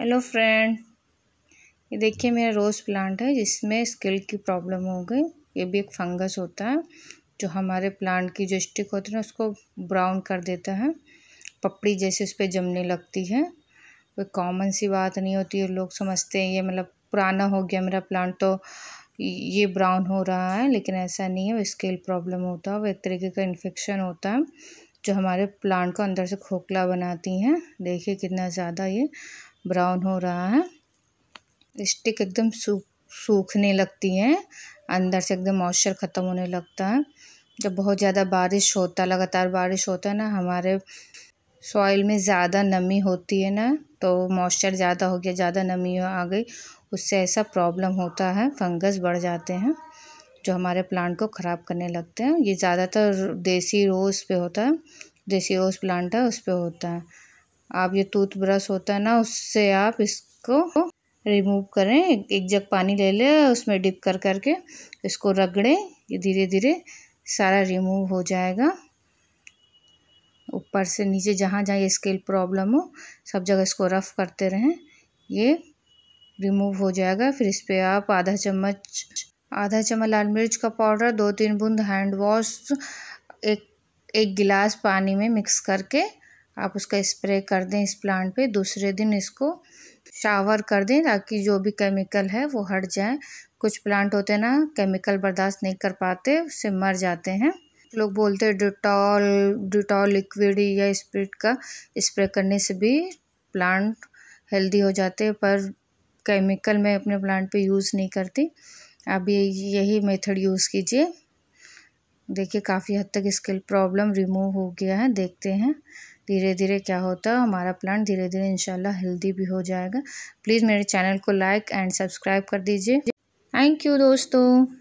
hello friend ये देखिए मेरा रोज़ प्लांट है जिसमें स्किल की प्रॉब्लम हो गई ये भी एक फंगस होता है जो हमारे प्लांट की जो स्टिक होती है ना उसको ब्राउन कर देता है पपड़ी जैसे उस पर जमने लगती है कोई कॉमन सी बात नहीं होती है लोग समझते हैं ये मतलब पुराना हो गया मेरा प्लांट तो ये ब्राउन हो रहा है लेकिन ऐसा नहीं है वो स्केल प्रॉब्लम होता है वो एक तरीके का इन्फेक्शन होता है जो हमारे प्लांट को अंदर से खोखला बनाती हैं देखिए कितना ज़्यादा ये ब्राउन हो रहा है स्टिक एकदम सूख सूखने लगती हैं अंदर से एकदम मॉइस्चर ख़त्म होने लगता है जब बहुत ज़्यादा बारिश होता लगातार बारिश होता है ना हमारे सॉइल में ज़्यादा नमी होती है ना तो मॉइस्चर ज़्यादा हो गया ज़्यादा नमी आ गई उससे ऐसा प्रॉब्लम होता है फंगस बढ़ जाते हैं जो हमारे प्लांट को ख़राब करने लगते हैं ये ज़्यादातर देसी रोज़ पे होता है देसी रोज़ प्लांट है उस पर होता है आप ये टूथब्रश होता है ना उससे आप इसको रिमूव करें एक जग पानी ले ले उसमें डिप कर करके इसको रगड़ें ये धीरे धीरे सारा रिमूव हो जाएगा ऊपर से नीचे जहाँ जहाँ ये स्केल प्रॉब्लम हो सब जगह इसको रफ़ करते रहें ये रिमूव हो जाएगा फिर इस पर आप आधा चम्मच आधा चम्मच लाल मिर्च का पाउडर दो तीन बूंद हैंड वॉश एक एक गिलास पानी में मिक्स करके आप उसका स्प्रे कर दें इस प्लांट पे दूसरे दिन इसको शावर कर दें ताकि जो भी केमिकल है वो हट जाए कुछ प्लांट होते हैं ना केमिकल बर्दाश्त नहीं कर पाते उससे मर जाते हैं लोग बोलते हैं डिटॉल डिटॉल लिक्विड या स्प्रिट का स्प्रे करने से भी प्लांट हेल्दी हो जाते हैं पर केमिकल मैं अपने प्लांट पे यूज़ नहीं करती आप ये यही मेथड यूज़ कीजिए देखिए काफ़ी हद तक स्किल प्रॉब्लम रिमूव हो गया है देखते हैं धीरे धीरे क्या होता है हमारा प्लांट धीरे धीरे इंशाल्लाह हेल्दी भी हो जाएगा प्लीज़ मेरे चैनल को लाइक एंड सब्सक्राइब कर दीजिए थैंक यू दोस्तों